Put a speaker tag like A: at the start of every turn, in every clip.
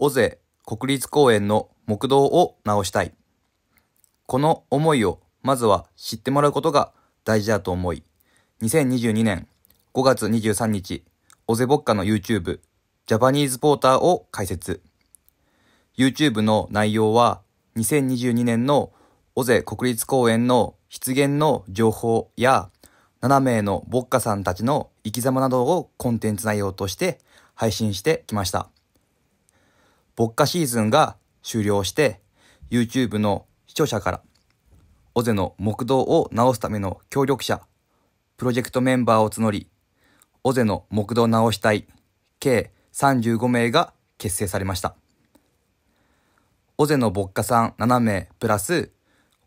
A: 尾瀬国立公園の木道を直したい。この思いをまずは知ってもらうことが大事だと思い、2022年5月23日、尾瀬牧歌の YouTube、ジャパニーズポーターを開設。YouTube の内容は、2022年の尾瀬国立公園の出現の情報や、7名の牧歌さんたちの生き様などをコンテンツ内容として配信してきました。牧歌シーズンが終了して、YouTube の視聴者から、尾瀬の木道を直すための協力者、プロジェクトメンバーを募り、尾瀬の木道直したい、計35名が結成されました。尾瀬の牧歌さん7名プラス、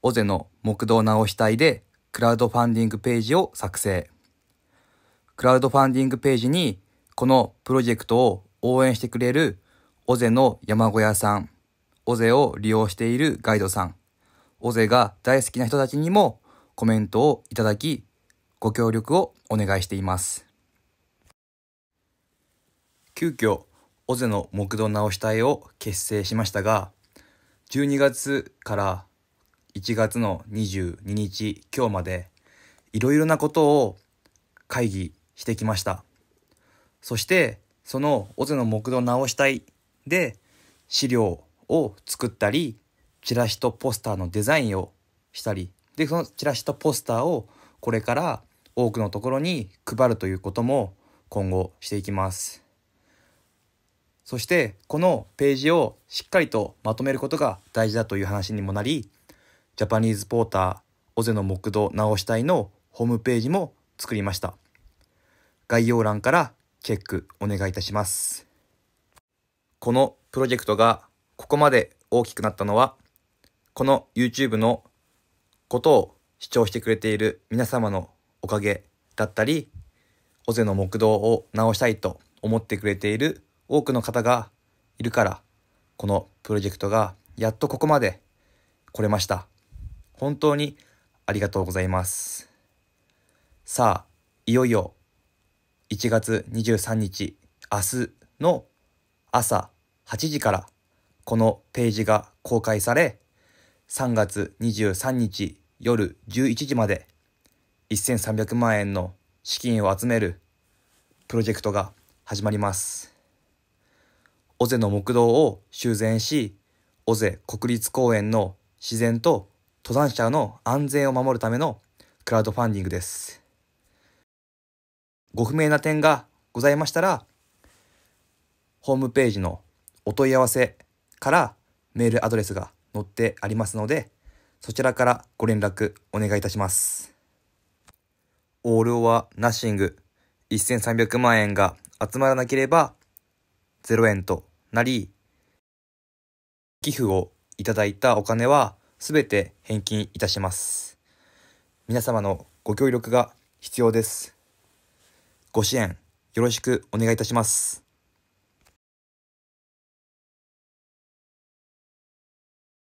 A: 尾瀬の木道直したいで、クラウドファンディングページを作成。クラウドファンディングページに、このプロジェクトを応援してくれる尾瀬の山小屋さん、尾瀬を利用しているガイドさん、尾瀬が大好きな人たちにもコメントをいただき、ご協力をお願いしています。急遽、尾瀬の木道直し隊を結成しましたが、12月から1月の22日今日まで、いろいろなことを会議してきました。そして、その尾瀬の木道直し隊で資料を作ったりチラシとポスターのデザインをしたりでそのチラシとポスターをこれから多くのところに配るということも今後していきますそしてこのページをしっかりとまとめることが大事だという話にもなりジャパニーズポーター尾瀬の木道直したいのホームページも作りました概要欄からチェックお願いいたします。このプロジェクトがここまで大きくなったのは、この YouTube のことを視聴してくれている皆様のおかげだったり、尾瀬の木道を直したいと思ってくれている多くの方がいるから、このプロジェクトがやっとここまで来れました。本当にありがとうございます。さあ、いよいよ1月23日、明日の朝8時からこのページが公開され3月23日夜11時まで1300万円の資金を集めるプロジェクトが始まります尾瀬の木道を修繕し尾瀬国立公園の自然と登山者の安全を守るためのクラウドファンディングですご不明な点がございましたらホームページのお問い合わせからメールアドレスが載ってありますので、そちらからご連絡お願いいたします。オールオアナッシング1300万円が集まらなければ0円となり、寄付をいただいたお金はすべて返金いたします。皆様のご協力が必要です。ご支援よろしくお願いいたします。